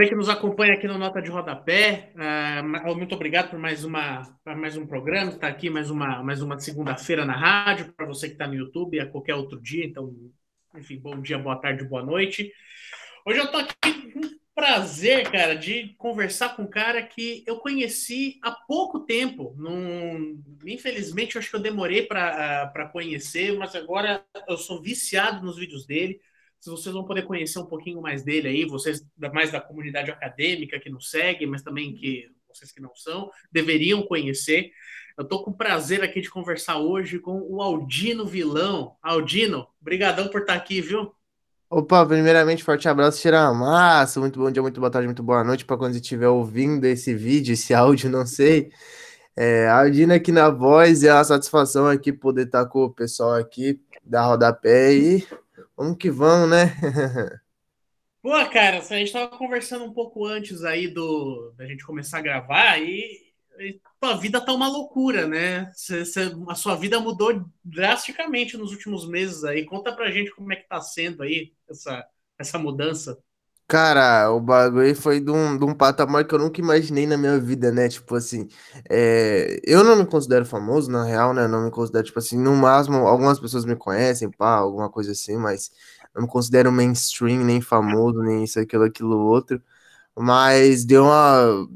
Você que nos acompanha aqui no Nota de Rodapé, uh, muito obrigado por mais, uma, por mais um programa, estar tá aqui mais uma, mais uma segunda-feira na rádio, para você que está no YouTube, a qualquer outro dia. Então, enfim, bom dia, boa tarde, boa noite. Hoje eu estou aqui com prazer, cara, de conversar com um cara que eu conheci há pouco tempo. Num... Infelizmente, eu acho que eu demorei para conhecer, mas agora eu sou viciado nos vídeos dele se vocês vão poder conhecer um pouquinho mais dele aí, vocês mais da comunidade acadêmica que nos segue, mas também que vocês que não são, deveriam conhecer. Eu estou com prazer aqui de conversar hoje com o Aldino Vilão. Aldino, brigadão por estar tá aqui, viu? Opa, primeiramente, forte abraço, tirar a massa, muito bom dia, muito boa tarde, muito boa noite para quando você estiver ouvindo esse vídeo, esse áudio, não sei. É, Aldino aqui na voz, é uma satisfação aqui poder estar tá com o pessoal aqui, da rodapé e Vamos que vamos, né? Pô, cara, a gente estava conversando um pouco antes aí do da gente começar a gravar e, e tua vida tá uma loucura, né? a sua vida mudou drasticamente nos últimos meses aí. Conta pra gente como é que tá sendo aí essa, essa mudança. Cara, o bagulho foi de um, de um patamar que eu nunca imaginei na minha vida, né? Tipo assim, é... eu não me considero famoso, na real, né? Eu não me considero, tipo assim, no máximo, algumas pessoas me conhecem, pá, alguma coisa assim, mas não me considero mainstream, nem famoso, nem isso, aquilo, aquilo, outro. Mas deu uma,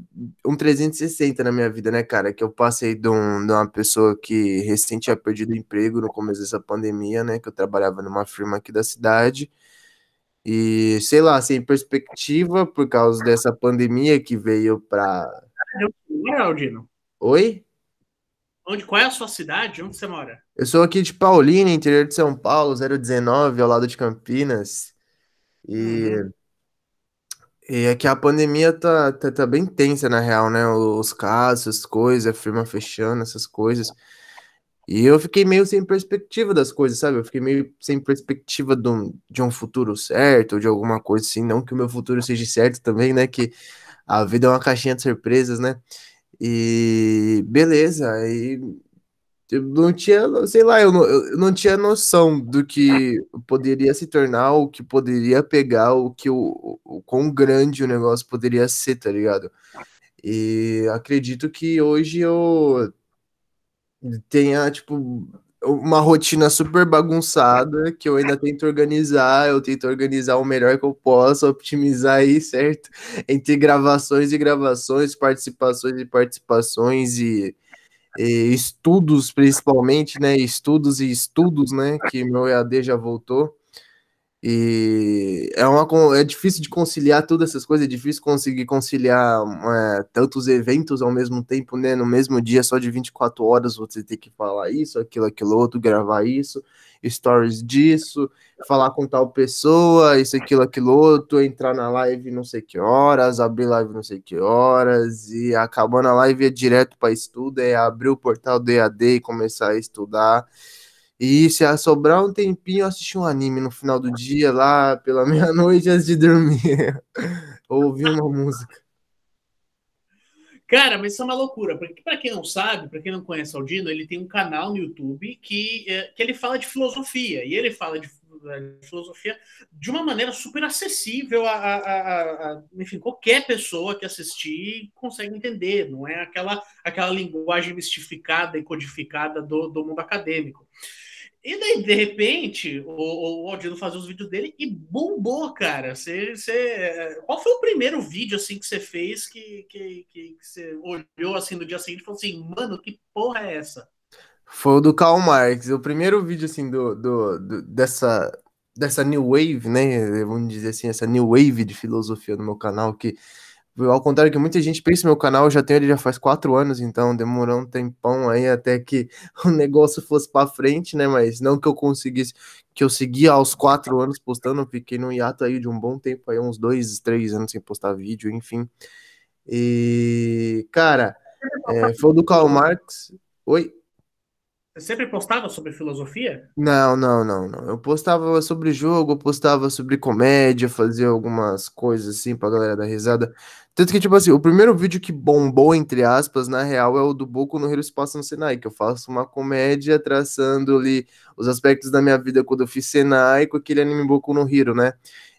um 360 na minha vida, né, cara? Que eu passei de, um, de uma pessoa que recente tinha perdido emprego no começo dessa pandemia, né? Que eu trabalhava numa firma aqui da cidade. E sei lá, sem perspectiva por causa dessa pandemia que veio para. Oi? Onde, qual é a sua cidade? Onde você mora? Eu sou aqui de Paulínia, interior de São Paulo, 019, ao lado de Campinas. E, uhum. e é que a pandemia tá, tá, tá, bem tensa, na real, né? Os casos, as coisas, a firma fechando, essas coisas. E eu fiquei meio sem perspectiva das coisas, sabe? Eu fiquei meio sem perspectiva de um, de um futuro certo, de alguma coisa assim. Não que o meu futuro seja certo também, né? Que a vida é uma caixinha de surpresas, né? E beleza, aí eu não tinha, sei lá, eu não, eu não tinha noção do que poderia se tornar, o que poderia pegar, o que o, o quão grande o negócio poderia ser, tá ligado? E acredito que hoje eu tenha, ah, tipo, uma rotina super bagunçada que eu ainda tento organizar, eu tento organizar o melhor que eu posso, optimizar aí, certo? Entre gravações e gravações, participações e participações e, e estudos, principalmente, né? Estudos e estudos, né? Que meu EAD já voltou. E é, uma, é difícil de conciliar todas essas coisas, é difícil conseguir conciliar é, tantos eventos ao mesmo tempo, né? No mesmo dia, só de 24 horas, você tem que falar isso, aquilo, aquilo outro, gravar isso, stories disso, falar com tal pessoa, isso, aquilo, aquilo outro, entrar na live não sei que horas, abrir live não sei que horas, e acabando a live é direto para estudo, é abrir o portal DAD e começar a estudar. E se sobrar um tempinho, assistir um anime no final do dia, lá pela meia-noite, antes de dormir. ouvir uma música. Cara, mas isso é uma loucura, porque para quem não sabe, para quem não conhece o Aldino, ele tem um canal no YouTube que, eh, que ele fala de filosofia, e ele fala de, eh, filosofia de uma maneira super acessível a, a, a, enfim, qualquer pessoa que assistir consegue entender, não é aquela, aquela linguagem mistificada e codificada do, do mundo acadêmico. E daí, de repente, o, o Aldino fazia os vídeos dele e bombou, cara. Você, você, qual foi o primeiro vídeo assim que você fez que, que, que, você olhou assim no dia seguinte e falou assim, mano, que porra é essa? Foi o do Karl Marx. O primeiro vídeo assim do, do, do dessa dessa new wave, né? Vamos dizer assim, essa new wave de filosofia no meu canal que ao contrário que muita gente pensa, meu canal eu já tenho ele já faz quatro anos, então demorou um tempão aí até que o negócio fosse para frente, né? Mas não que eu conseguisse, que eu seguia aos quatro anos postando, eu fiquei num hiato aí de um bom tempo, aí uns dois, três anos sem postar vídeo, enfim. E, cara, é, foi do Karl Marx. Oi? Você sempre postava sobre filosofia? Não, não, não, não. Eu postava sobre jogo, postava sobre comédia, fazia algumas coisas assim pra galera dar risada. Tanto que, tipo assim, o primeiro vídeo que bombou, entre aspas, na real, é o do Boku no Hero Espaço no Senai, que eu faço uma comédia traçando ali os aspectos da minha vida quando eu fiz Senai com aquele anime Boku no Hero, né?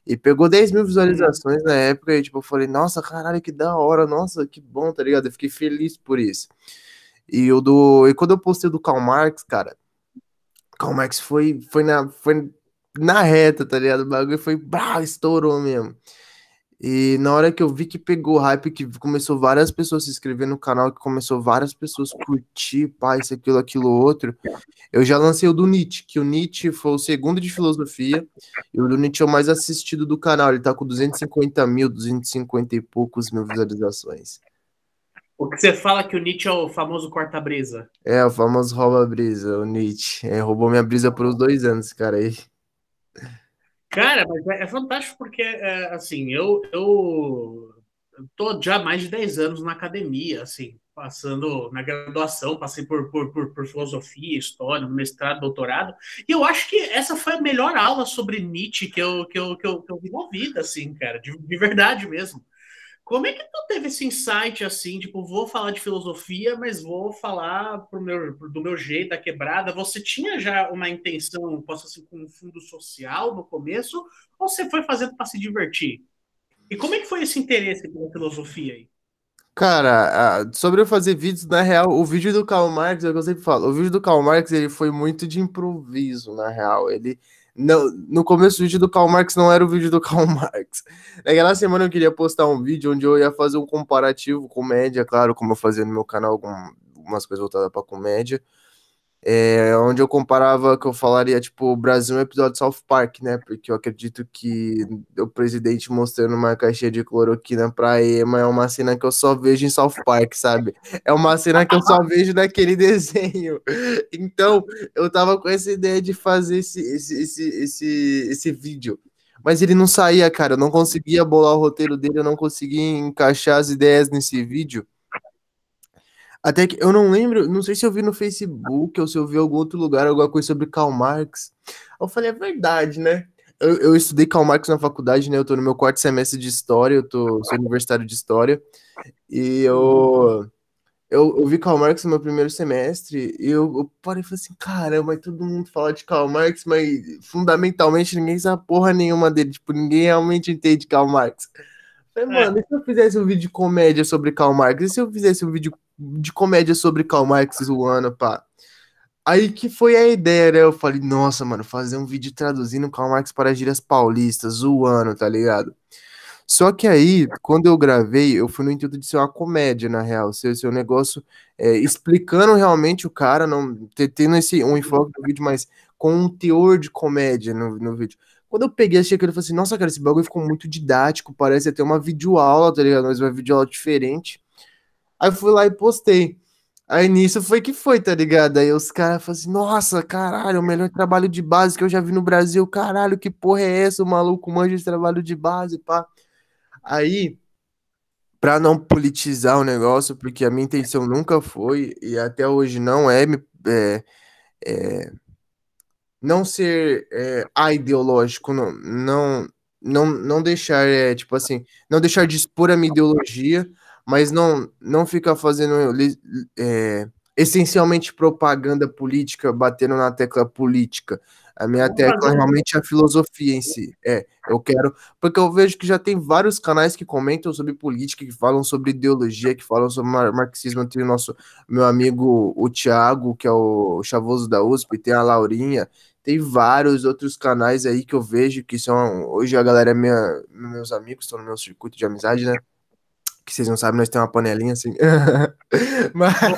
E pegou 10 mil visualizações na época, e tipo, eu falei, nossa, caralho, que da hora, nossa, que bom, tá ligado? Eu fiquei feliz por isso. E o do. E quando eu postei do Karl Marx, cara, Karl Marx foi, foi, na, foi na reta, tá ligado? O bagulho foi. Bah, estourou mesmo. E na hora que eu vi que pegou hype, que começou várias pessoas se inscrever no canal, que começou várias pessoas curtir, pá, isso, aquilo, aquilo, outro, eu já lancei o do Nietzsche, que o Nietzsche foi o segundo de filosofia, e o do Nietzsche é o mais assistido do canal, ele tá com 250 mil, 250 e poucos mil visualizações. O que você fala que o Nietzsche é o famoso corta-brisa. É, o famoso rouba-brisa, o Nietzsche. É, roubou minha brisa por uns dois anos, cara aí. Cara, mas é, é fantástico porque, é, assim, eu, eu tô já há mais de 10 anos na academia, assim, passando na graduação, passei por, por, por, por filosofia, história, mestrado, doutorado, e eu acho que essa foi a melhor aula sobre Nietzsche que eu, que eu, que eu, que eu vi na vida, assim, cara, de, de verdade mesmo. Como é que tu teve esse insight assim, tipo, vou falar de filosofia, mas vou falar meu, do meu jeito, da quebrada? Você tinha já uma intenção, posso assim, com um fundo social no começo, ou você foi fazendo para se divertir? E como é que foi esse interesse pela filosofia aí? Cara, sobre eu fazer vídeos, na real, o vídeo do Karl Marx, é o que eu sempre falo, o vídeo do Karl Marx, ele foi muito de improviso, na real. Ele, no, no começo, do vídeo do Karl Marx não era o vídeo do Karl Marx. Naquela semana eu queria postar um vídeo onde eu ia fazer um comparativo comédia, claro, como eu fazia no meu canal, algumas coisas voltadas para comédia. É, onde eu comparava que eu falaria, tipo, o Brasil é um episódio de South Park, né? Porque eu acredito que o presidente mostrando uma caixinha de cloroquina pra Ema é uma cena que eu só vejo em South Park, sabe? É uma cena que eu só vejo naquele desenho. Então, eu tava com essa ideia de fazer esse, esse, esse, esse, esse vídeo. Mas ele não saía, cara. Eu não conseguia bolar o roteiro dele, eu não conseguia encaixar as ideias nesse vídeo. Até que eu não lembro, não sei se eu vi no Facebook ou se eu vi em algum outro lugar alguma coisa sobre Karl Marx. Eu falei, é verdade, né? Eu, eu estudei Karl Marx na faculdade, né? Eu tô no meu quarto semestre de História, eu tô, sou universitário de História. E eu, eu, eu vi Karl Marx no meu primeiro semestre e eu, eu parei e falei assim, caramba, todo mundo fala de Karl Marx, mas fundamentalmente ninguém sabe porra nenhuma dele. Tipo, ninguém realmente entende Karl Marx. Falei, é. mano, e se eu fizesse um vídeo de comédia sobre Karl Marx? E se eu fizesse um vídeo de comédia sobre Karl Marx zoando, pá. Aí que foi a ideia, né? Eu falei, nossa, mano, fazer um vídeo traduzindo Karl Marx para gírias paulistas, zoando, tá ligado? Só que aí, quando eu gravei, eu fui no intuito de ser uma comédia, na real, ser o negócio é, explicando realmente o cara, não tendo esse um enfoque no vídeo, mas com um teor de comédia no, no vídeo. Quando eu peguei, achei que ele falou assim, nossa, cara, esse bagulho ficou muito didático, parece até uma videoaula, tá ligado? Mas uma videoaula diferente. Aí fui lá e postei. Aí nisso foi que foi, tá ligado? Aí os caras falaram assim, nossa, caralho, é o melhor trabalho de base que eu já vi no Brasil, caralho, que porra é essa? O maluco manja de trabalho de base, pá. Aí, pra não politizar o negócio, porque a minha intenção nunca foi, e até hoje não é, é, é não ser é, ideológico, não, não, não, não deixar, é, tipo assim, não deixar de expor a minha ideologia, mas não, não fica fazendo é, essencialmente propaganda política, batendo na tecla política. A minha tecla é realmente é a filosofia em si. É, eu quero. Porque eu vejo que já tem vários canais que comentam sobre política, que falam sobre ideologia, que falam sobre marxismo. Tem o nosso meu amigo, o Tiago, que é o chavoso da USP, tem a Laurinha, tem vários outros canais aí que eu vejo que são. Hoje a galera é minha, meus amigos, estão no meu circuito de amizade, né? que vocês não sabem, nós temos uma panelinha assim. mas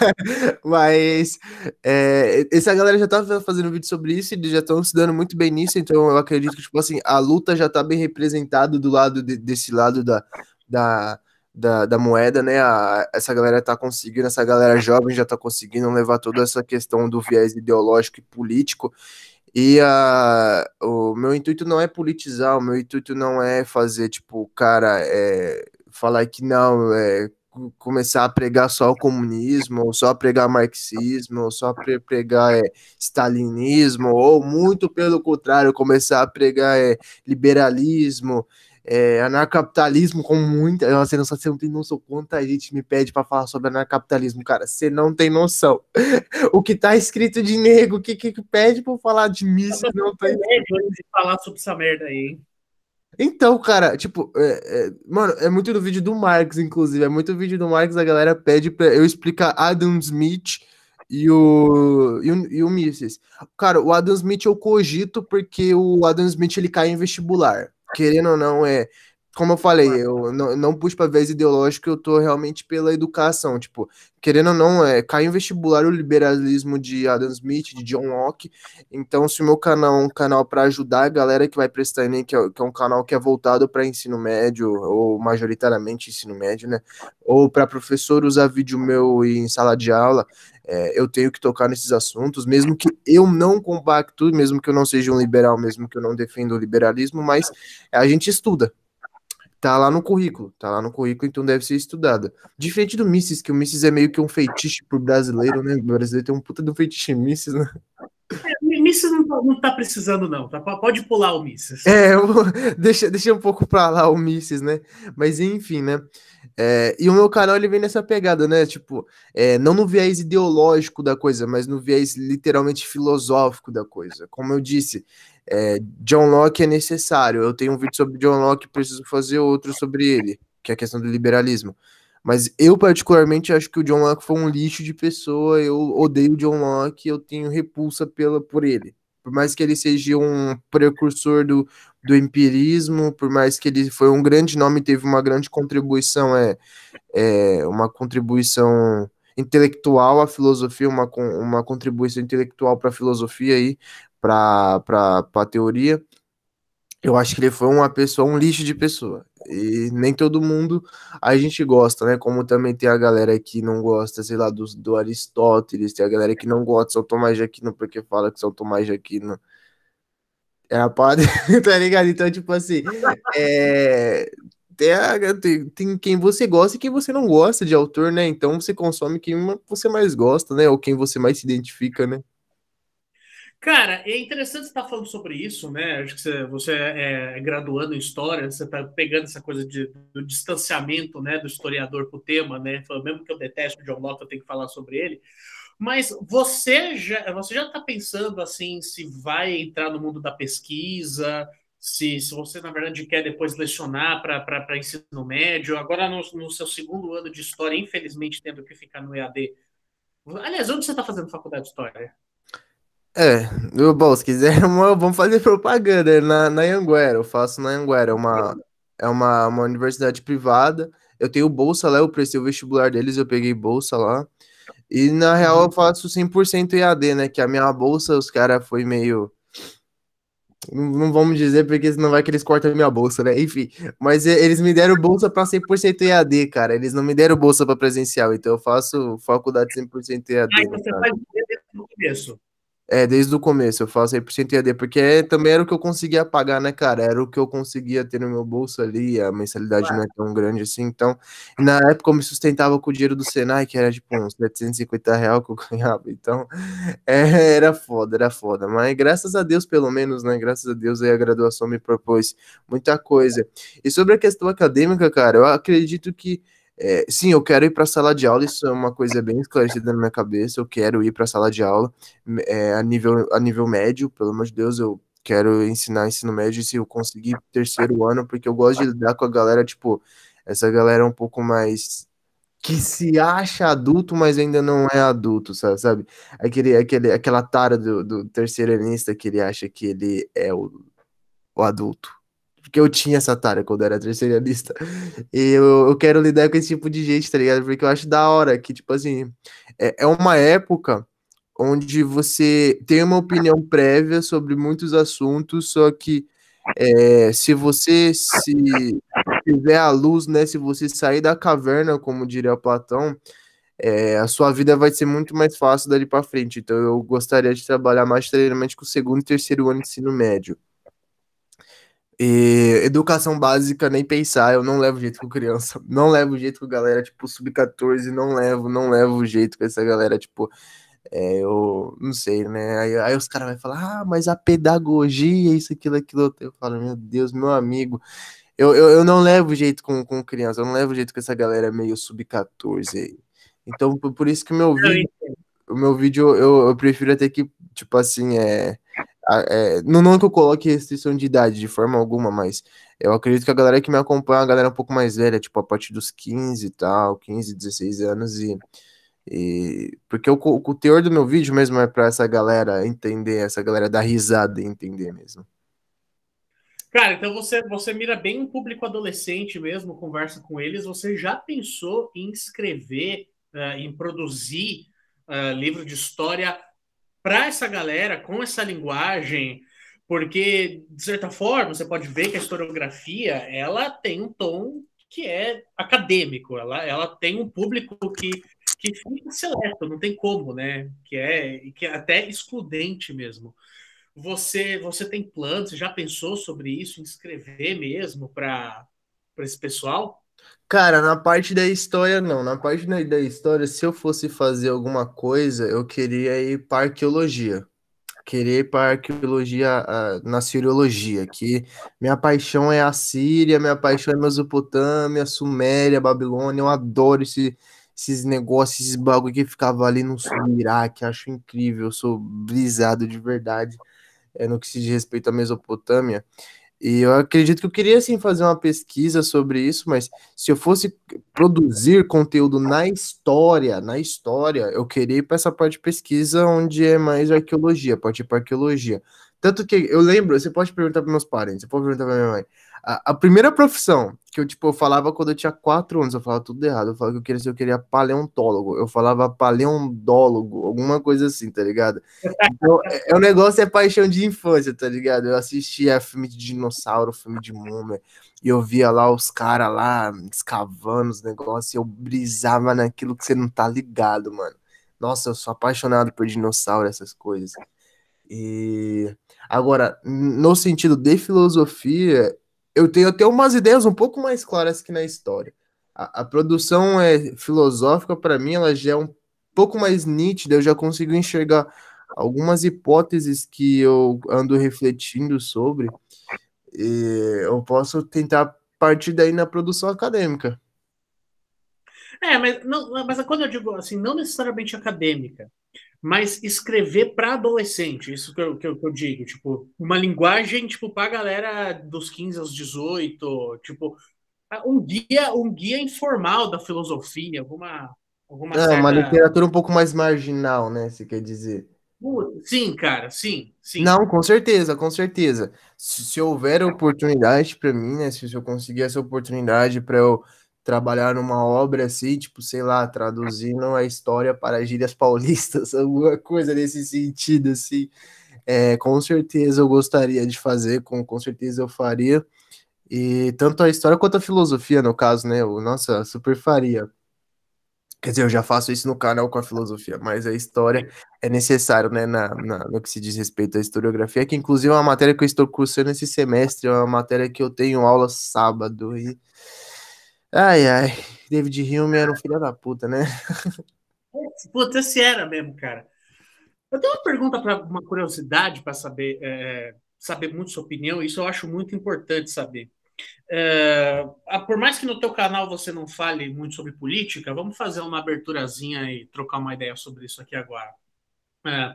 mas é, essa galera já tá fazendo vídeo sobre isso e já estão se dando muito bem nisso, então eu acredito que, tipo assim, a luta já tá bem representada do lado de, desse lado da, da, da, da moeda, né? A, essa galera tá conseguindo, essa galera jovem já tá conseguindo levar toda essa questão do viés ideológico e político. E o meu intuito não é politizar, o meu intuito não é fazer, tipo, cara, é, falar que não, é, começar a pregar só o comunismo, ou só pregar marxismo, ou só pregar é, stalinismo, ou muito pelo contrário, começar a pregar é, liberalismo, é, anarcapitalismo, com muita. Nossa, você não, você não tem noção quanta gente me pede para falar sobre anarcapitalismo, cara. Você não tem noção. o que tá escrito de nego, o que, que, pede para falar de mim, não tem. Tá de falar sobre essa merda aí, hein? Então, cara, tipo, é, é, mano, é muito do vídeo do Marx, inclusive. É muito vídeo do Marx, a galera pede pra eu explicar Adam Smith e o, e o, e o Cara, o Adam Smith eu cogito porque o Adam Smith ele cai em vestibular. Querendo ou não, é como eu falei, eu não, não para vez ideológico, eu tô realmente pela educação. Tipo, querendo ou não, é, cai em vestibular o liberalismo de Adam Smith, de John Locke. Então, se o meu canal é um canal para ajudar a galera que vai prestar Enem, que é, que é um canal que é voltado para ensino médio, ou majoritariamente ensino médio, né? Ou para professor usar vídeo meu em sala de aula, é, eu tenho que tocar nesses assuntos, mesmo que eu não compacto, mesmo que eu não seja um liberal, mesmo que eu não defenda o liberalismo, mas a gente estuda tá lá no currículo, tá lá no currículo, então deve ser estudada. Diferente do Misses, que o Misses é meio que um feitiço pro brasileiro, né? O brasileiro tem um puta do feitiço em Misses, né? É, Misses não, tá, não tá precisando, não. Tá? Pode pular o Misses. É, deixa, deixa um pouco pra lá o Misses, né? Mas enfim, né? É, e o meu canal ele vem nessa pegada, né? Tipo, é, não no viés ideológico da coisa, mas no viés literalmente filosófico da coisa. Como eu disse, é, John Locke é necessário. Eu tenho um vídeo sobre John Locke, preciso fazer outro sobre ele, que é a questão do liberalismo. Mas eu, particularmente, acho que o John Locke foi um lixo de pessoa. Eu odeio o John Locke, eu tenho repulsa pela, por ele. Por mais que ele seja um precursor do, do empirismo, por mais que ele foi um grande nome, teve uma grande contribuição, é, é uma contribuição intelectual à filosofia, uma, uma contribuição intelectual para a filosofia aí, para a teoria, eu acho que ele foi uma pessoa, um lixo de pessoa. E nem todo mundo a gente gosta, né? Como também tem a galera que não gosta, sei lá, do, do Aristóteles, tem a galera que não gosta de São Tomás de Aquino porque fala que São Tomás de Aquino é a padre, tá ligado? Então, tipo assim, é, tem, a, tem, tem, quem você gosta e quem você não gosta de autor, né? Então você consome quem você mais gosta, né? Ou quem você mais se identifica, né? Cara, é interessante você estar tá falando sobre isso, né? Acho que você, é, é graduando em história, você está pegando essa coisa de, do distanciamento né, do historiador para o tema, né? Mesmo que eu deteste o John Locke, eu tenho que falar sobre ele. Mas você já você já está pensando assim se vai entrar no mundo da pesquisa, se, se você na verdade quer depois lecionar para ensino médio, agora no, no, seu segundo ano de história, infelizmente tendo que ficar no EAD. Aliás, onde você está fazendo faculdade de história? É, bom, se quiser, é vamos fazer propaganda né? na, na Anguera. Eu faço na Anguera, é uma, é uma, uma universidade privada. Eu tenho bolsa lá, eu prestei o vestibular deles, eu peguei bolsa lá. E na real eu faço 100% EAD, né? Que a minha bolsa, os caras foi meio. Não, vamos dizer, porque senão vai que eles cortam a minha bolsa, né? Enfim, mas eles me deram bolsa para 100% EAD, cara. Eles não me deram bolsa para presencial, então eu faço faculdade 100% EAD. Ah, então você faz no começo. É, desde o começo, eu faço aí por entender, porque é, também era o que eu conseguia pagar, né, cara? Era o que eu conseguia ter no meu bolso ali, a mensalidade claro. não é tão grande assim, então, na época eu me sustentava com o dinheiro do Senai, que era tipo uns 750 reais que eu ganhava, então, é, era foda, era foda, mas graças a Deus, pelo menos, né, graças a Deus aí a graduação me propôs muita coisa. E sobre a questão acadêmica, cara, eu acredito que é, sim, eu quero ir para a sala de aula, isso é uma coisa bem esclarecida na minha cabeça. Eu quero ir para a sala de aula é, a, nível, a nível médio, pelo amor de Deus, eu quero ensinar ensino médio se eu conseguir terceiro ano, porque eu gosto de lidar com a galera, tipo, essa galera é um pouco mais que se acha adulto, mas ainda não é adulto, sabe? Aquele, aquele, aquela tara do, do terceiranista que ele acha que ele é o, o adulto. Porque eu tinha essa tara quando era terceirista. E eu, eu quero lidar com esse tipo de gente, tá ligado? Porque eu acho da hora que, tipo assim, é, é uma época onde você tem uma opinião prévia sobre muitos assuntos, só que é, se você se tiver a luz, né? Se você sair da caverna, como diria Platão, é, a sua vida vai ser muito mais fácil dali para frente. Então, eu gostaria de trabalhar mais treinamento com o segundo e terceiro ano de ensino médio. E educação básica, nem pensar, eu não levo jeito com criança, não levo jeito com galera, tipo, sub-14, não levo, não levo jeito com essa galera, tipo, é, eu não sei, né? Aí, aí os caras vão falar, ah, mas a pedagogia, isso, aquilo, aquilo, eu falo, meu Deus, meu amigo, eu, eu, eu não levo jeito com, com criança, eu não levo jeito com essa galera meio sub-14 aí. Então, por, por, isso que meu vídeo, o meu vídeo, eu, eu prefiro até que, tipo assim, é é, não, não que eu coloque restrição de idade de forma alguma, mas eu acredito que a galera que me acompanha é uma galera um pouco mais velha, tipo a partir dos 15 e tal, 15, 16 anos e. e porque o, o teor do meu vídeo mesmo é para essa galera entender, essa galera dar risada e entender mesmo. Cara, então você, você mira bem um público adolescente mesmo, conversa com eles. Você já pensou em escrever, uh, em produzir uh, livro de história para essa galera com essa linguagem, porque de certa forma você pode ver que a historiografia ela tem um tom que é acadêmico, ela, ela tem um público que que fica seleto, não tem como, né? Que é que é até excludente mesmo. Você você tem planos? Já pensou sobre isso, inscrever mesmo para para esse pessoal? Cara, na parte da história, não. Na parte da, história, se eu fosse fazer alguma coisa, eu queria ir para arqueologia. Queria ir para arqueologia na Siriologia, que minha paixão é a Síria, minha paixão é Mesopotâmia, Suméria, Babilônia. Eu adoro esse, esses negócios, esses bagulho que ficava ali no sul do Iraque. Acho incrível, eu sou brisado de verdade é, no que se diz respeito à Mesopotâmia. E eu acredito que eu queria sim fazer uma pesquisa sobre isso, mas se eu fosse produzir conteúdo na história, na história, eu queria ir para essa parte de pesquisa onde é mais arqueologia, parte para arqueologia. Tanto que eu lembro, você pode perguntar para meus parentes, você pode perguntar para minha mãe. A, a, primeira profissão que eu, tipo, eu falava quando eu tinha quatro anos, eu falava tudo errado. Eu falava que eu queria ser, eu queria paleontólogo. Eu falava paleondólogo, alguma coisa assim, tá ligado? Então, é, é um negócio, é paixão de infância, tá ligado? Eu assistia filme de dinossauro, filme de múmia, e eu via lá os caras lá escavando os negócios, e eu brisava naquilo que você não tá ligado, mano. Nossa, eu sou apaixonado por dinossauro, essas coisas. E agora, no sentido de filosofia, eu tenho até umas ideias um pouco mais claras que na história. A, a produção é filosófica para mim, ela já é um pouco mais nítida, eu já consigo enxergar algumas hipóteses que eu ando refletindo sobre. E eu posso tentar partir daí na produção acadêmica. É, mas, não, mas quando eu digo assim, não necessariamente acadêmica, mas escrever para adolescente, isso que eu, que eu, que, eu, digo, tipo, uma linguagem tipo para galera dos 15 aos 18, tipo, um guia, um guia informal da filosofia, alguma alguma ah, uma literatura um pouco mais marginal, né, se quer dizer. Sim, cara, sim, sim. Não, com certeza, com certeza. Se, se houver oportunidade para mim, né, se eu conseguir essa oportunidade para eu trabalhar numa obra assim, tipo, sei lá, traduzindo a história para gírias paulistas, alguma coisa nesse sentido, assim. É, com certeza eu gostaria de fazer, com, com certeza eu faria. E tanto a história quanto a filosofia, no caso, né? Eu, nossa, super faria. Quer dizer, eu já faço isso no canal com a filosofia, mas a história é necessário, né, na, na, no que se diz respeito à historiografia, que inclusive é uma matéria que eu estou cursando esse semestre, é uma matéria que eu tenho aula sábado, e Ai, ai. David Hume era um filho da puta, né? Puta, se era mesmo, cara. Eu tenho uma pergunta para uma curiosidade para saber, é, é, saber muito sua opinião. Isso eu acho muito importante saber. É, por mais que no teu canal você não fale muito sobre política, vamos fazer uma aberturazinha e trocar uma ideia sobre isso aqui agora. É,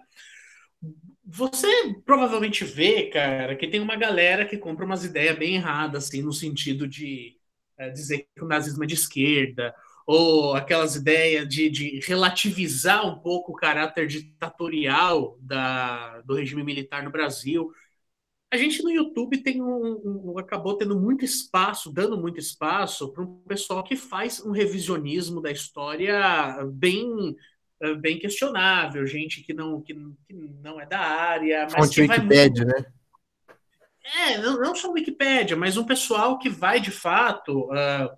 você provavelmente vê, cara, que tem uma galera que compra umas ideias bem erradas, assim, no sentido de é, dizer que o nazismo é de esquerda, ou aquelas ideias de, de relativizar um pouco o caráter ditatorial da, do regime militar no Brasil. A gente no YouTube tem um, um acabou tendo muito espaço, dando muito espaço para um pessoal que faz um revisionismo da história bem é, bem questionável, gente que não que, que não é da área, mas Fonte que Wikipedia, né? É, não, só Wikipédia, mas um pessoal que vai de fato uh,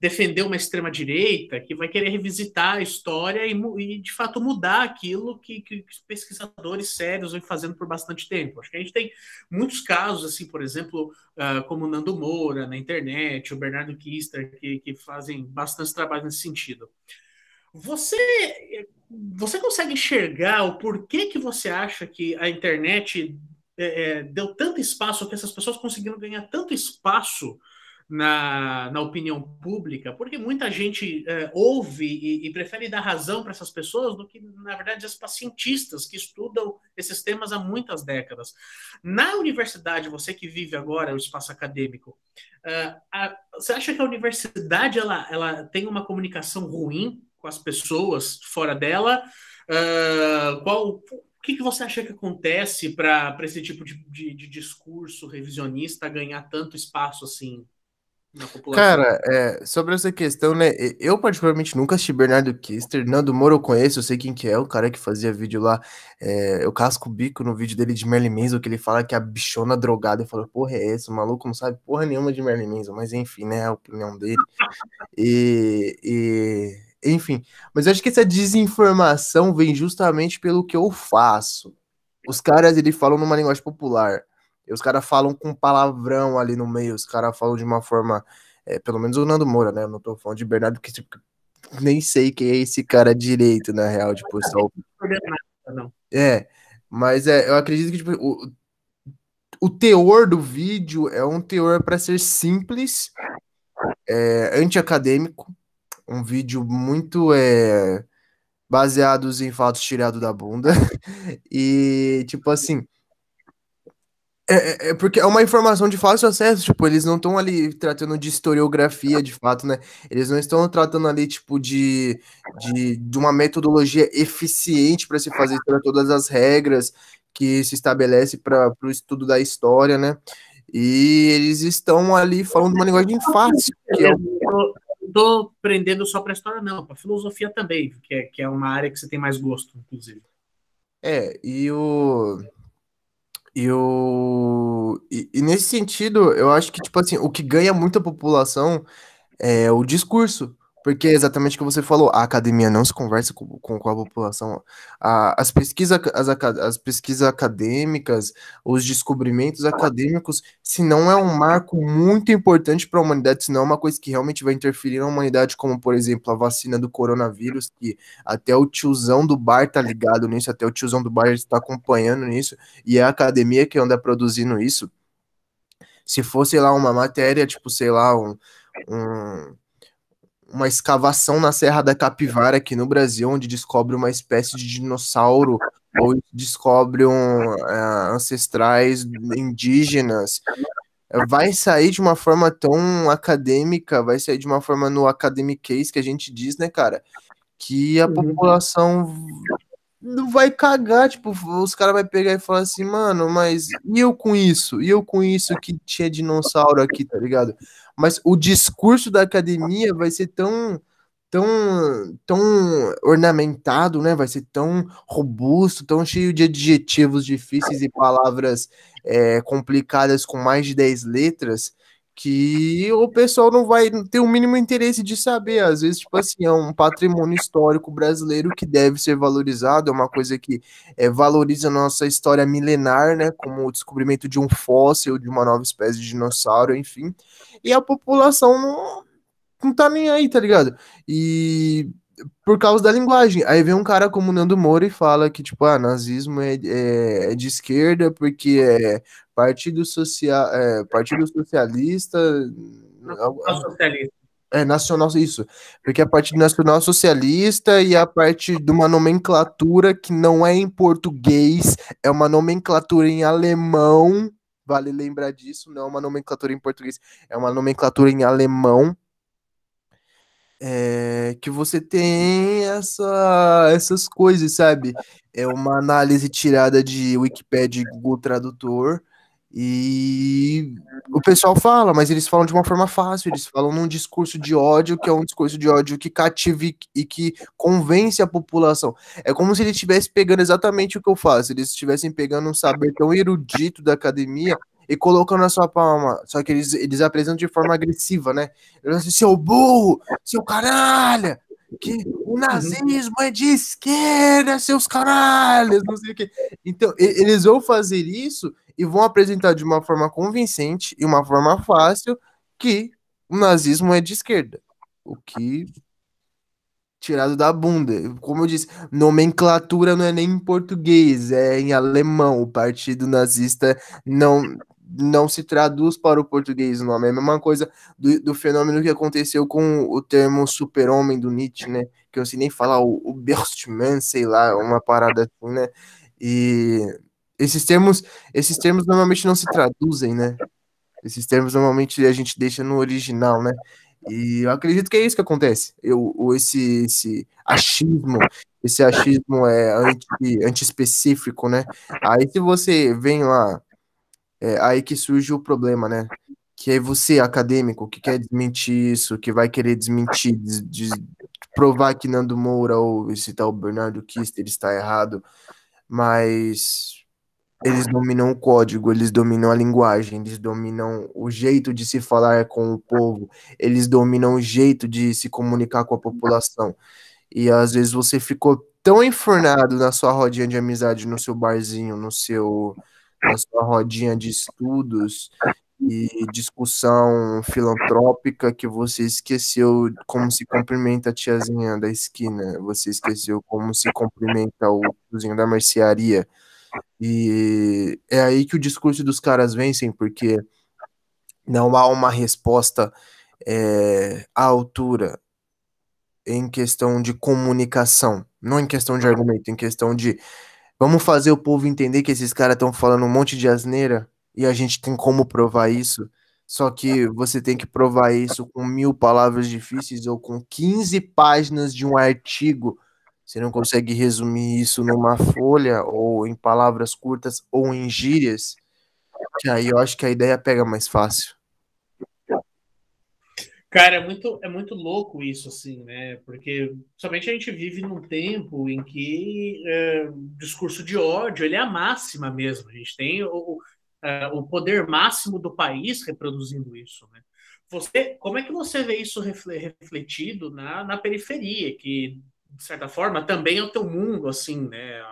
defender uma extrema-direita, que vai querer revisitar a história e, e de fato mudar aquilo que, que, que, pesquisadores sérios vêm fazendo por bastante tempo. Acho que a gente tem muitos casos, assim, por exemplo, uh, como o Nando Moura na internet, o Bernardo Kister, que, que fazem bastante trabalho nesse sentido. Você, eh, você consegue enxergar o porquê que você acha que a internet é, é, deu tanto espaço, que essas pessoas conseguiram ganhar tanto espaço na, na opinião pública, porque muita gente é, ouve e, e, prefere dar razão para essas pessoas do que, na verdade, as pacientistas que estudam esses temas há muitas décadas. Na universidade, você que vive agora o espaço acadêmico, é, a, você acha que a universidade ela, ela tem uma comunicação ruim com as pessoas fora dela? É, qual que, que você acha que acontece para esse tipo de, de, de, discurso revisionista ganhar tanto espaço assim na população? Cara, é, sobre essa questão, né? Eu particularmente nunca assisti Bernardo Kister. Nando Moro eu conheço, eu sei quem que é, o cara que fazia vídeo lá. É, eu casco o bico no vídeo dele de Merlin Manson, que ele fala que é a bichona drogada. Eu falo, porra, é esse? O maluco não sabe porra nenhuma de Merlin Manson. Mas enfim, né? É a opinião dele. e... e enfim. Mas eu acho que essa desinformação vem justamente pelo que eu faço. Os caras, eles falam numa linguagem popular. os caras falam com palavrão ali no meio. Os caras falam de uma forma. É, pelo menos o Nando Moura, né? Eu não tô falando de Bernardo, que tipo, nem sei quem é esse cara direito, na real. Tipo, é só... É, mas é, eu acredito que tipo, o, o teor do vídeo é um teor para ser simples, é, antiacadêmico, um vídeo muito é, em fatos tirados da bunda. e, tipo assim. É, é, é, porque é uma informação de fácil acesso, tipo, eles não estão ali tratando de historiografia de fato, né? Eles não estão tratando ali, tipo, de, de, de uma metodologia eficiente para se fazer todas as regras que se estabelece para o estudo da história, né? E eles estão ali falando uma linguagem fácil. Que é o tô prendendo só para história, não, para filosofia também, que é, que é uma área que você tem mais gosto, inclusive. É, e o. E, o... E, e nesse sentido, eu acho que, tipo assim, o que ganha muita população é o discurso. Porque é exatamente o que você falou, a academia não se conversa com, com, com a população. A, as, pesquisa, as, as pesquisas acadêmicas, os descobrimentos acadêmicos, se não é um marco muito importante para a humanidade, se não é uma coisa que realmente vai interferir na humanidade, como, por exemplo, a vacina do coronavírus, que até o tiozão do bar tá ligado nisso, até o tiozão do bar está acompanhando nisso, e é a academia que anda produzindo isso. Se fosse lá uma matéria, tipo, sei lá, um, um uma escavação na Serra da Capivara aqui no Brasil, onde descobre uma espécie de dinossauro ou descobre um, é, ancestrais indígenas. Vai sair de uma forma tão acadêmica, vai sair de uma forma no academic case que a gente diz, né, cara? Que a uhum. população não vai cagar, tipo, os caras vai pegar e falar assim, mano, mas e eu com isso? E eu com isso que tinha dinossauro aqui, tá ligado? Mas o discurso da academia vai ser tão tão tão ornamentado, né? Vai ser tão robusto, tão cheio de adjetivos difíceis e palavras é, complicadas com mais de 10 letras que o pessoal não vai ter o mínimo interesse de saber. Às vezes, tipo assim, é um patrimônio histórico brasileiro que deve ser valorizado, é uma coisa que é, valoriza a nossa história milenar, né? Como o descobrimento de um fóssil, de uma nova espécie de dinossauro, enfim. E a população não, não tá nem aí, tá ligado? E por causa da linguagem. Aí vem um cara como Nando Moura e fala que, tipo, ah, nazismo é, é, é de esquerda porque é Partido, Social, é, Partido Socialista. Nacional é, é, Socialista. É, nacional, isso. Porque a parte nacional socialista e a parte de uma nomenclatura que não é em português, é uma nomenclatura em alemão. Vale lembrar disso, não é uma nomenclatura em português, é uma nomenclatura em alemão. É, que você tem essa, essas coisas, sabe? É uma análise tirada de Wikipedia e Google Tradutor e o pessoal fala, mas eles falam de uma forma fácil, eles falam num discurso de ódio, que é um discurso de ódio que cative e que convence a população. É como se eles estivessem pegando exatamente o que eu faço, eles estivessem pegando um saber tão erudito da academia e colocando na sua palma. Só que eles, eles apresentam de forma agressiva, né? Eles assim, seu burro, seu caralho, que o uhum. nazismo é de esquerda, seus caralhos, não sei o que. Então, eles vão fazer isso e vão apresentar de uma forma convincente e uma forma fácil que o nazismo é de esquerda. O que tirado da bunda. Como eu disse, nomenclatura não é nem em português, é em alemão. O partido nazista não não se traduz para o português o nome. É a mesma coisa do, do fenômeno que aconteceu com o termo super-homem do Nietzsche, né? Que eu sei nem falar, o, o Berstmann, sei lá, uma parada assim, né? E esses termos, esses termos normalmente não se traduzem, né? Esses termos normalmente a gente deixa no original, né? E eu acredito que é isso que acontece. Eu, esse, esse achismo, esse achismo é anti, anti-específico, né? Aí se você vem lá, é aí que surge o problema, né? Que é você, acadêmico, que quer desmentir isso, que vai querer desmentir, des, des, provar que Nando Moura ou esse tal Bernardo Kister está errado, mas eles dominam o código, eles dominam a linguagem, eles dominam o jeito de se falar com o povo, eles dominam o jeito de se comunicar com a população. E às vezes você ficou tão enfornado na sua rodinha de amizade, no seu barzinho, no seu na sua rodinha de estudos e discussão filantrópica que você esqueceu como se cumprimenta a tiazinha da esquina, você esqueceu como se cumprimenta o cozinho da mercearia. E é aí que o discurso dos caras vencem, porque não há uma resposta é, à altura em questão de comunicação, não em questão de argumento, em questão de vamos fazer o povo entender que esses caras estão falando um monte de asneira e a gente tem como provar isso. Só que você tem que provar isso com mil palavras difíceis ou com 15 páginas de um artigo você não consegue resumir isso numa folha, ou em palavras curtas, ou em gírias, que aí eu acho que a ideia pega mais fácil. Cara, é muito, é muito louco isso, assim, né? Porque somente a gente vive num tempo em que é, eh, o discurso de ódio ele é a máxima mesmo. A gente tem o, é, o poder máximo do país reproduzindo isso, né? Você, como é que você vê isso refletido na, na periferia, que de certa forma, também é o teu mundo, assim, né?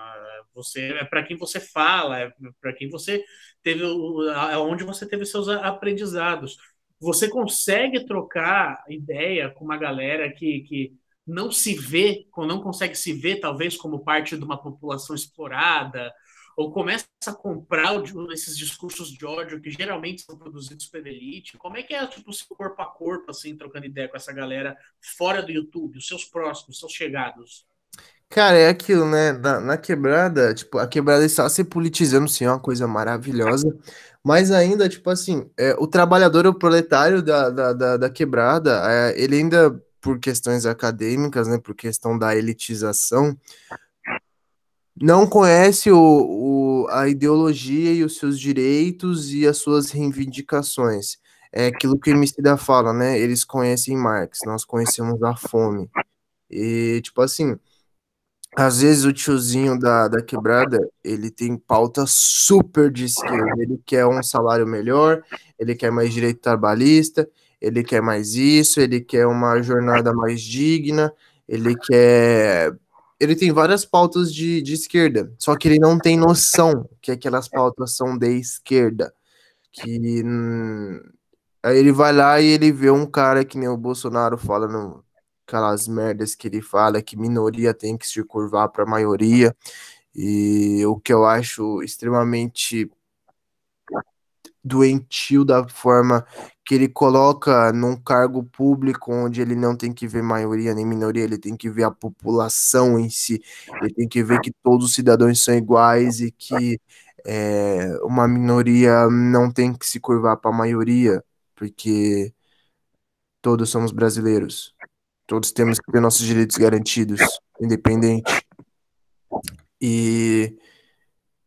Você é para quem você fala, é para quem você teve, é onde você teve seus aprendizados. Você consegue trocar ideia com uma galera que, que não se vê, não consegue se ver, talvez, como parte de uma população explorada, ou começa a comprar esses discursos de ódio que geralmente são produzidos pela elite? Como é que é tipo, o corpo a corpo, assim, trocando ideia com essa galera fora do YouTube, os seus próximos, seus chegados? Cara, é aquilo, né? Na, na, quebrada, tipo, a quebrada está se politizando, sim, é uma coisa maravilhosa. Mas ainda, tipo assim, é, o trabalhador, o proletário da, da, da, da quebrada, é, ele ainda, por questões acadêmicas, né? Por questão da elitização, não conhece o, o, a ideologia e os seus direitos e as suas reivindicações. É aquilo que o Emicida fala, né? Eles conhecem Marx, nós conhecemos a fome. E, tipo assim, às vezes o tiozinho da, da quebrada, ele tem pauta super de esquerda. Ele quer um salário melhor, ele quer mais direito trabalhista, ele quer mais isso, ele quer uma jornada mais digna, ele quer ele tem várias pautas de, de esquerda, só que ele não tem noção que aquelas é. pautas são de esquerda. Que hum, aí ele vai lá e ele vê um cara que nem o Bolsonaro falando aquelas merdas que ele fala que minoria tem que se curvar para a maioria e o que eu acho extremamente doentio da forma que ele coloca num cargo público onde ele não tem que ver maioria nem minoria, ele tem que ver a população em si, ele tem que ver que todos os cidadãos são iguais e que é, uma minoria não tem que se curvar para a maioria, porque todos somos brasileiros, todos temos que ter nossos direitos garantidos, independente. E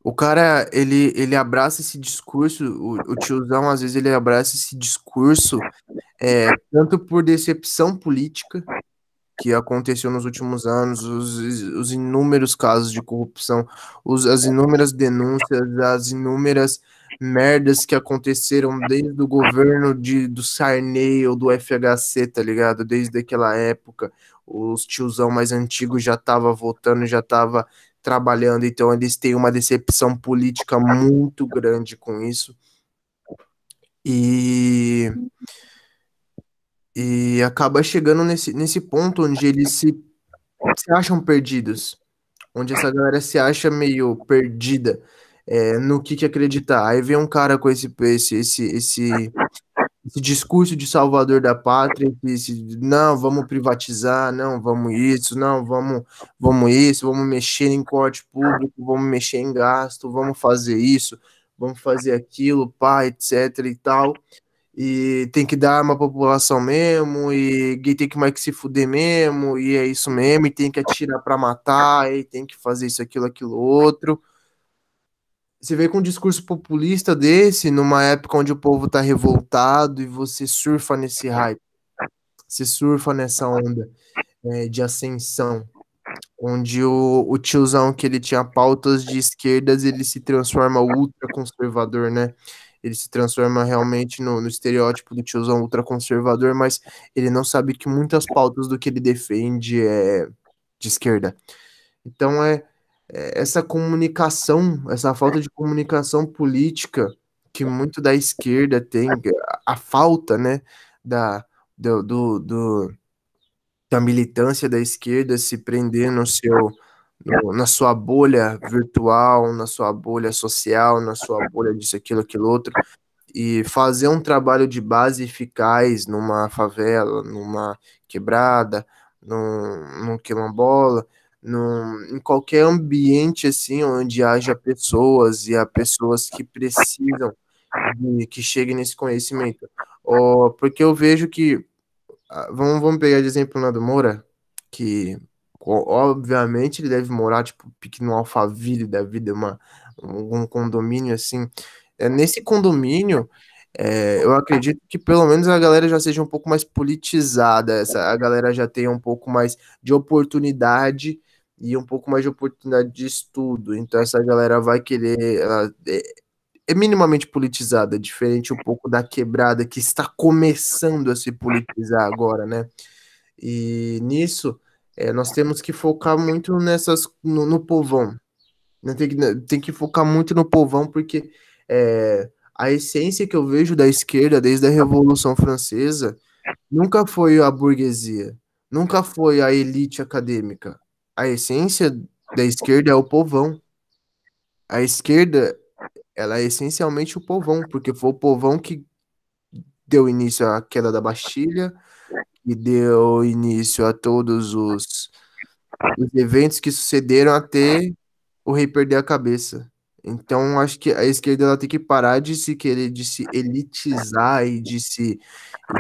o cara, ele, ele abraça esse discurso, o, o tiozão, às vezes, ele abraça esse discurso é, tanto por decepção política, que aconteceu nos últimos anos, os, os inúmeros casos de corrupção, os, as inúmeras denúncias, as inúmeras merdas que aconteceram desde o governo de, do Sarney ou do FHC, tá ligado? Desde aquela época, os tiozão mais antigos já tava votando, já tava trabalhando, então eles têm uma decepção política muito grande com isso. E e acaba chegando nesse, nesse ponto onde eles se, se acham perdidos, onde essa galera se acha meio perdida é, no que, que acreditar. Aí vem um cara com esse, esse, esse, esse, esse discurso de salvador da pátria, esse, não, vamos privatizar, não, vamos isso, não, vamos, vamos isso, vamos mexer em corte público, vamos mexer em gasto, vamos fazer isso, vamos fazer aquilo, pá, etc e tal. E tem que dar uma população mesmo, e tem que mais que se fuder mesmo, e é isso mesmo, e tem que atirar para matar, e tem que fazer isso, aquilo, aquilo, outro você vê com um discurso populista desse, numa época onde o povo tá revoltado e você surfa nesse hype, você surfa nessa onda é, de ascensão, onde o, o tiozão que ele tinha pautas de esquerdas, ele se transforma ultraconservador, né? Ele se transforma realmente no, no estereótipo do tiozão ultraconservador, mas ele não sabe que muitas pautas do que ele defende é de esquerda. Então é é, essa comunicação, essa falta de comunicação política que muito da esquerda tem, é a falta, né, da, do, do, do da militância da esquerda se prender no seu no, na sua bolha virtual, na sua bolha social, na sua bolha disso, aquilo, aquilo outro, e fazer um trabalho de base eficaz numa favela, numa quebrada, num, num quilombola, num, em qualquer ambiente assim onde haja pessoas e há pessoas que precisam de, que cheguem nesse conhecimento. Oh, porque eu vejo que ah, vamos, vamos pegar de exemplo o Nando Moura, que obviamente ele deve morar tipo no Alphaville da vida, uma um condomínio assim. É, nesse condomínio é, eu acredito que pelo menos a galera já seja um pouco mais politizada, essa, a galera já tenha um pouco mais de oportunidade e um pouco mais de oportunidade de estudo. Então essa galera vai querer. Ela é, é minimamente politizada, é diferente um pouco da quebrada que está começando a se politizar agora, né? E nisso é, nós temos que focar muito nessas no, no povão. Né? Tem que, né, tem que focar muito no povão, porque é, a essência que eu vejo da esquerda desde a Revolução Francesa nunca foi a burguesia, nunca foi a elite acadêmica a essência da esquerda é o povão. A esquerda, ela é essencialmente o povão, porque foi o povão que deu início à queda da Bastilha, que deu início a todos os, os eventos que sucederam até o rei perder a cabeça. Então, acho que a esquerda ela tem que parar de se querer, de se elitizar e de se,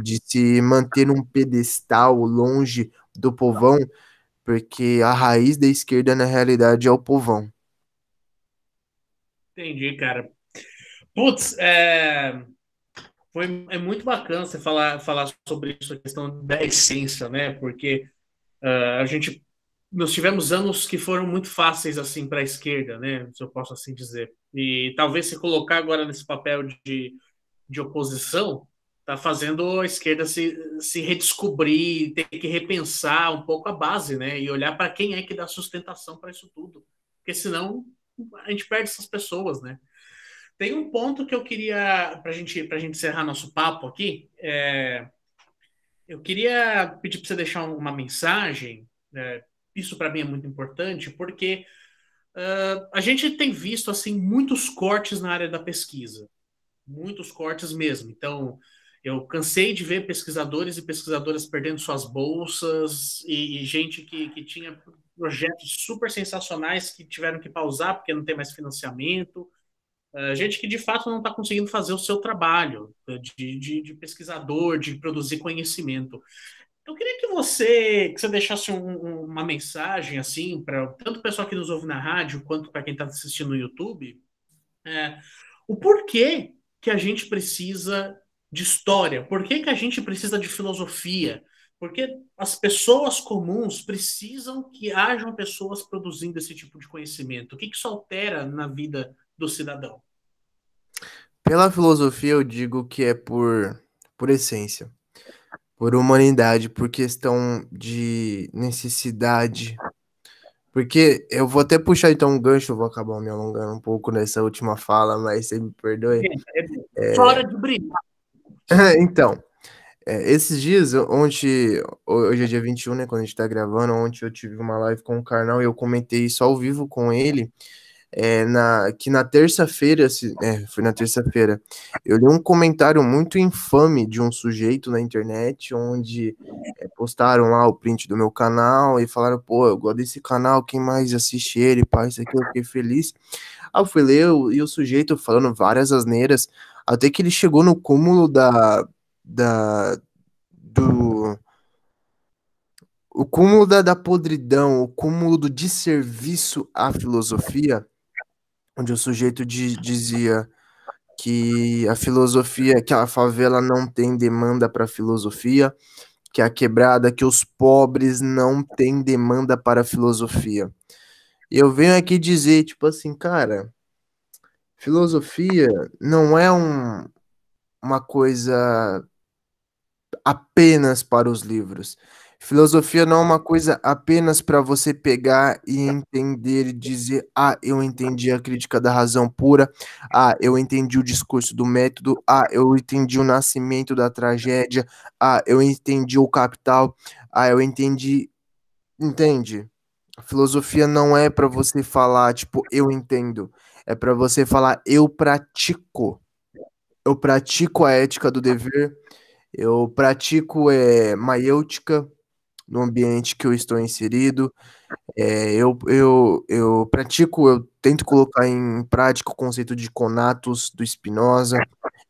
de se manter num pedestal longe do povão, porque a raiz da esquerda, na realidade, é o povão. Entendi, cara. Putz, é... Foi, é muito bacana você falar, falar sobre isso, a questão da essência, né? Porque uh, a gente. Nós tivemos anos que foram muito fáceis assim para a esquerda, né? Se eu posso assim dizer. E talvez se colocar agora nesse papel de, de oposição, está fazendo a esquerda se, se redescobrir, ter que repensar um pouco a base, né? E olhar para quem é que dá sustentação para isso tudo. Porque senão a gente perde essas pessoas, né? Tem um ponto que eu queria, para gente, a gente encerrar nosso papo aqui, é, eu queria pedir para você deixar uma mensagem, é, isso para mim é muito importante, porque uh, a gente tem visto assim muitos cortes na área da pesquisa, muitos cortes mesmo. Então, eu cansei de ver pesquisadores e pesquisadoras perdendo suas bolsas e, e gente que, que tinha projetos super sensacionais que tiveram que pausar porque não tem mais financiamento. Uh, gente que de fato não está conseguindo fazer o seu trabalho de, de, de, pesquisador, de produzir conhecimento. Eu queria que você, que você deixasse um, uma mensagem assim para tanto o pessoal que nos ouve na rádio quanto para quem está assistindo no YouTube, é, o porquê que a gente precisa de história? Por que, que a gente precisa de filosofia? Porque as pessoas comuns precisam que hajam pessoas produzindo esse tipo de conhecimento. O que, que isso altera na vida do cidadão? Pela filosofia, eu digo que é por, por essência, por humanidade, por questão de necessidade. Porque eu vou até puxar então um gancho, vou acabar me alongando um pouco nessa última fala, mas você me perdoe. É, é, é... de brincar. É, então, é, esses dias, onde hoje é dia 21, né? Quando a gente tá gravando, ontem eu tive uma live com o Carnal e eu comentei isso ao vivo com ele é, na, que na terça-feira, é, foi na terça-feira, eu li um comentário muito infame de um sujeito na internet, onde é, postaram lá o print do meu canal e falaram, pô, eu gosto desse canal, quem mais assiste ele, pá, isso aqui, eu fiquei feliz. Aí eu fui ler e o sujeito falando várias asneiras, até que ele chegou no cúmulo da... da do o cúmulo da, da podridão, o cúmulo do desserviço à filosofia, onde o sujeito de, dizia que a filosofia, que a favela não tem demanda para filosofia, que a quebrada, que os pobres não têm demanda para filosofia. E eu venho aqui dizer, tipo assim, cara, filosofia não é um, uma coisa apenas para os livros. Filosofia não é uma coisa apenas para você pegar e entender e dizer: ah, eu entendi a crítica da razão pura, ah, eu entendi o discurso do método, ah, eu entendi o nascimento da tragédia, ah, eu entendi o capital, ah, eu entendi. Entende? filosofia não é para você falar, tipo, eu entendo. É para você falar, eu pratico. Eu pratico a ética do dever, eu pratico é, maiêutica no ambiente que eu estou inserido. É, eu, eu, eu pratico, eu tento colocar em prática o conceito de conatos do Spinoza,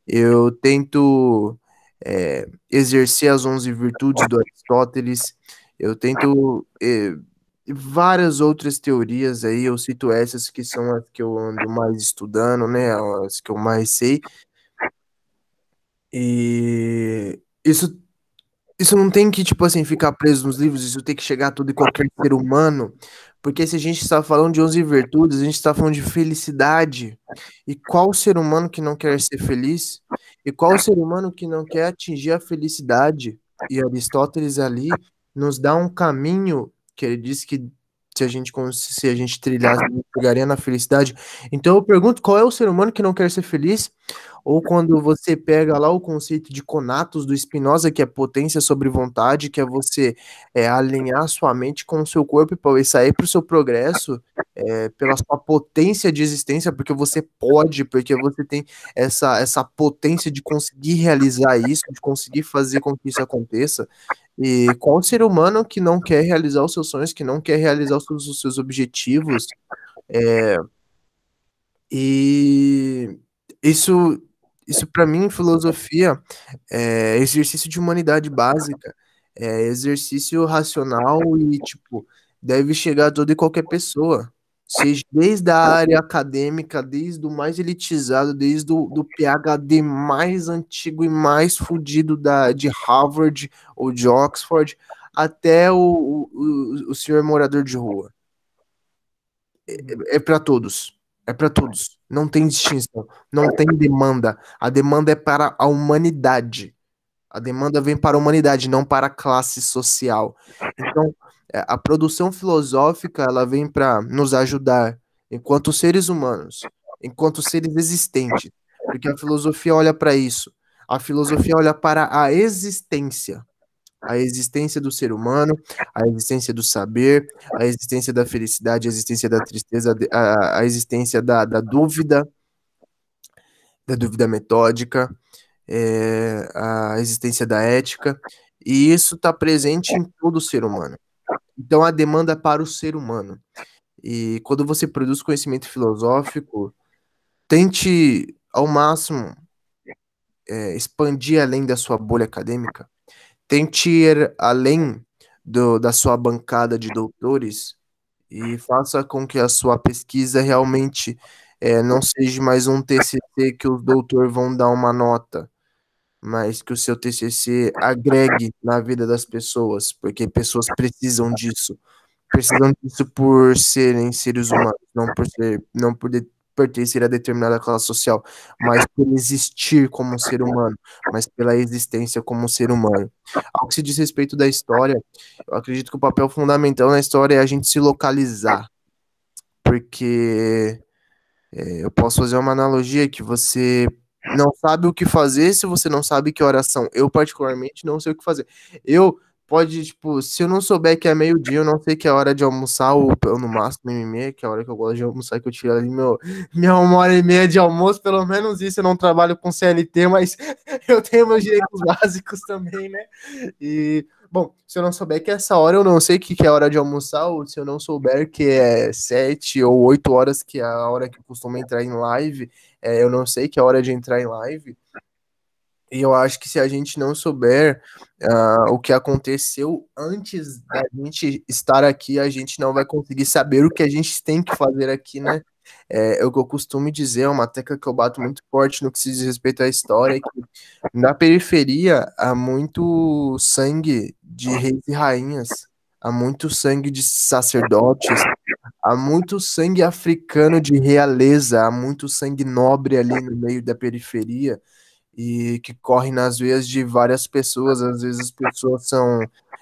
eu tento é, exercer as 11 virtudes do Aristóteles, eu tento é, várias outras teorias aí, eu cito essas que são as que eu ando mais estudando, né, as que eu mais sei. E isso isso não tem que, tipo assim, ficar preso nos livros, isso tem que chegar a todo e qualquer ser humano. Porque se a gente está falando de 11 virtudes, a gente está falando de felicidade. E qual ser humano que não quer ser feliz? E qual ser humano que não quer atingir a felicidade? E Aristóteles ali nos dá um caminho que ele diz que se a gente se a gente trilhar, a gente chegaria na felicidade. Então eu pergunto, qual é o ser humano que não quer ser feliz? ou quando você pega lá o conceito de conatos do Spinoza, que é potência sobre vontade, que é você é, alinhar sua mente com o seu corpo para sair para o seu progresso, é, pela sua potência de existência, porque você pode, porque você tem essa, essa potência de conseguir realizar isso, de conseguir fazer com que isso aconteça. E qual ser humano que não quer realizar os seus sonhos, que não quer realizar os seus, os seus objetivos? É, e isso isso para mim, filosofia, é exercício de humanidade básica, é exercício racional e, tipo, deve chegar a toda e qualquer pessoa. Seja desde a área acadêmica, desde o mais elitizado, desde o do PhD mais antigo e mais fodido da, de Harvard ou de Oxford, até o, o, o senhor morador de rua. É, é para todos. É para todos. Não tem distinção. Não tem demanda. A demanda é para a humanidade. A demanda vem para a humanidade, não para a classe social. Então, é, a produção filosófica ela vem para nos ajudar enquanto seres humanos, enquanto seres existentes, porque a filosofia olha para isso. A filosofia olha para a existência a existência do ser humano, a existência do saber, a existência da felicidade, a existência da tristeza, a, a existência da, da dúvida, da dúvida metódica, é, a existência da ética, e isso está presente em todo ser humano. Então, a demanda é para o ser humano. E quando você produz conhecimento filosófico, tente ao máximo é, expandir além da sua bolha acadêmica Tente ir além do, da sua bancada de doutores e faça com que a sua pesquisa realmente é, não seja mais um TCC que os doutores vão dar uma nota, mas que o seu TCC agregue na vida das pessoas, porque pessoas precisam disso, precisam disso por serem seres humanos, não por ser, não por de, pertencer a determinada classe social, mas por existir como um ser humano, mas pela existência como um ser humano. Ao que se diz respeito da história, eu acredito que o papel fundamental na história é a gente se localizar, porque é, eu posso fazer uma analogia que você não sabe o que fazer se você não sabe que oração. Eu particularmente não sei o que fazer. Eu pode, tipo, se eu não souber que é meio-dia, eu não sei que é hora de almoçar, ou no máximo meio meia, que é a hora que eu gosto de almoçar, que eu tiro ali meu, minha uma hora e meia de almoço, pelo menos isso, eu não trabalho com CLT, mas eu tenho meus direitos básicos também, né? E, bom, se eu não souber que é essa hora, eu não sei que, que é a hora de almoçar, ou se eu não souber que é sete ou oito horas, que é a hora que eu costumo entrar em live, é, eu não sei que é a hora de entrar em live, e eu acho que se a gente não souber uh, o que aconteceu antes da gente estar aqui, a gente não vai conseguir saber o que a gente tem que fazer aqui, né? É, é, o que eu costumo dizer, é uma tecla que eu bato muito forte no que se diz respeito à história, é que na periferia há muito sangue de reis e rainhas, há muito sangue de sacerdotes, há muito sangue africano de realeza, há muito sangue nobre ali no meio da periferia e que corre nas veias de várias pessoas. Às vezes as pessoas são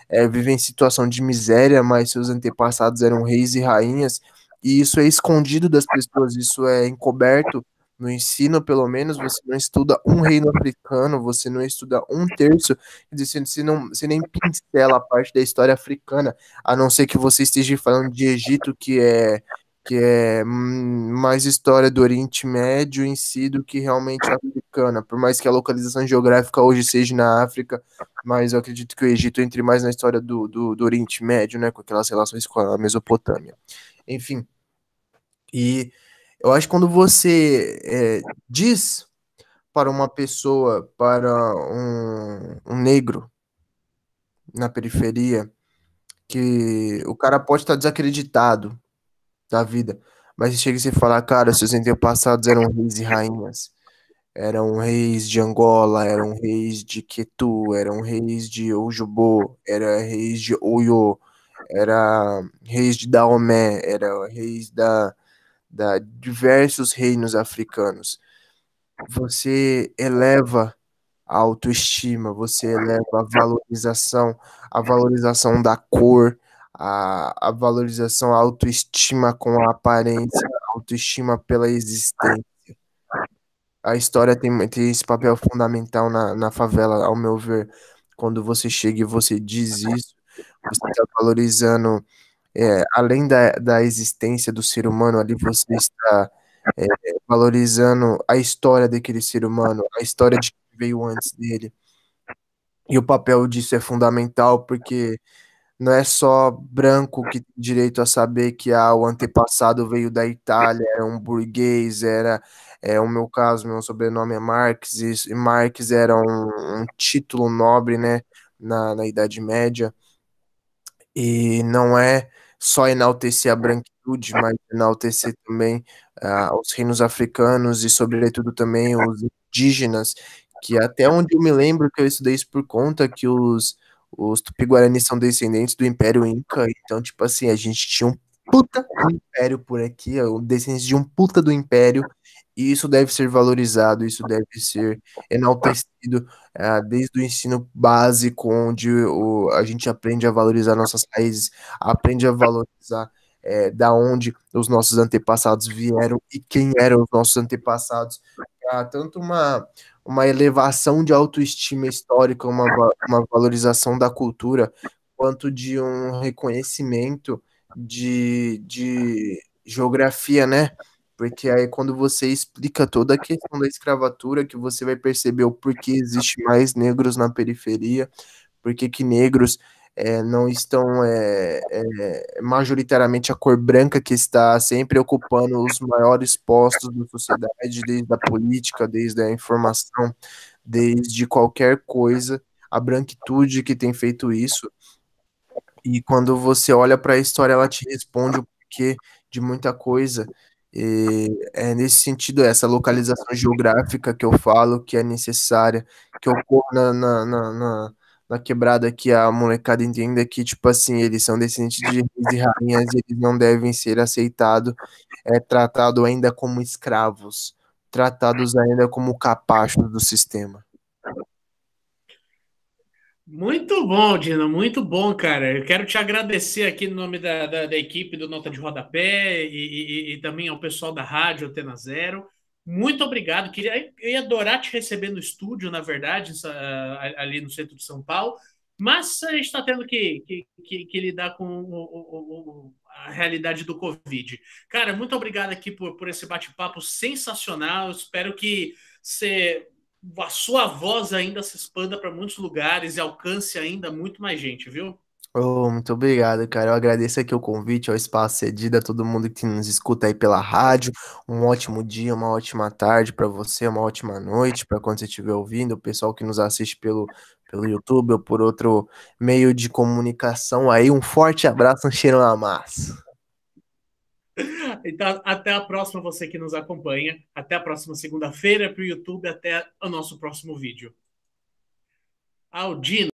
é, vivem em situação de miséria, mas seus antepassados eram reis e rainhas, e isso é escondido das pessoas, isso é encoberto no ensino, pelo menos, você não estuda um reino africano, você não estuda um terço, você, não, você nem pincela a parte da história africana, a não ser que você esteja falando de Egito, que é que é mais história do Oriente Médio em si do que realmente africana, por mais que a localização geográfica hoje seja na África, mas eu acredito que o Egito entre mais na história do, do, do Oriente Médio, né, com aquelas relações com a Mesopotâmia. Enfim, e eu acho que quando você é, diz para uma pessoa, para um, um negro na periferia, que o cara pode estar desacreditado, da vida. Mas você chega e você fala, cara, seus antepassados eram reis e rainhas. Eram reis de Angola, eram reis de Quetu, eram reis de Ojubô, era reis de Oyo, era reis de Daomé, era reis da, da diversos reinos africanos. Você eleva a autoestima, você eleva a valorização, a valorização da cor, a, a valorização, a autoestima com a aparência, a autoestima pela existência. A história tem, tem esse papel fundamental na, na favela, ao meu ver. Quando você chega e você diz isso, você está valorizando, é, além da, da existência do ser humano, ali você está é, valorizando a história daquele ser humano, a história de quem veio antes dele. E o papel disso é fundamental, porque não é só branco que tem direito a saber que ah, o antepassado veio da Itália, era um burguês, era é, o meu caso, meu sobrenome é Marx, e, Marx era um, um, título nobre né, na, na Idade Média, e não é só enaltecer a branquitude, mas enaltecer também ah, os reinos africanos e, sobretudo, também os indígenas, que até onde eu me lembro que eu estudei isso por conta que os os Tupi-Guarani são descendentes do Império Inca, então, tipo assim, a gente tinha um puta império por aqui, descendentes de um puta do império, e isso deve ser valorizado, isso deve ser enaltecido ah, desde o ensino básico, onde o, a gente aprende a valorizar nossas raízes, aprende a valorizar é, da onde os nossos antepassados vieram e quem eram os nossos antepassados, para ah, tanto uma, uma elevação de autoestima histórica, uma, uma valorização da cultura, quanto de um reconhecimento de, de geografia, né? Porque aí quando você explica toda a questão da escravatura, que você vai perceber o porquê existe mais negros na periferia, porque que negros é, não estão é, é, majoritariamente a cor branca que está sempre ocupando os maiores postos da sociedade, desde a política, desde a informação, desde qualquer coisa, a branquitude que tem feito isso. E quando você olha para a história, ela te responde o porquê de muita coisa. E é nesse sentido, essa localização geográfica que eu falo que é necessária, que ocorra na, na, na na quebrada que a molecada entenda que, tipo assim, eles são descendentes de reis e rainhas e eles não devem ser aceitados, é, tratados ainda como escravos, tratados ainda como capachos do sistema. Muito bom, Dino, muito bom, cara. Eu quero te agradecer aqui no nome da, da, da equipe do Nota de Rodapé e, e, e também ao pessoal da rádio Tena Zero. Muito obrigado. Queria, eu ia adorar te receber no estúdio, na verdade, ali no centro de São Paulo, mas a gente está tendo que, que, que, que, lidar com o, o, o, a realidade do Covid. Cara, muito obrigado aqui por, por esse bate-papo sensacional. Espero que você, a sua voz ainda se expanda para muitos lugares e alcance ainda muito mais gente, viu? Oh, muito obrigado, cara. Eu agradeço aqui o convite, ao espaço cedido, a todo mundo que nos escuta aí pela rádio. Um ótimo dia, uma ótima tarde para você, uma ótima noite para quando você estiver ouvindo, o pessoal que nos assiste pelo, pelo YouTube ou por outro meio de comunicação aí. Um forte abraço, um cheiro na massa. Então, até a próxima, você que nos acompanha. Até a próxima segunda-feira para o YouTube. Até o nosso próximo vídeo. Aldino.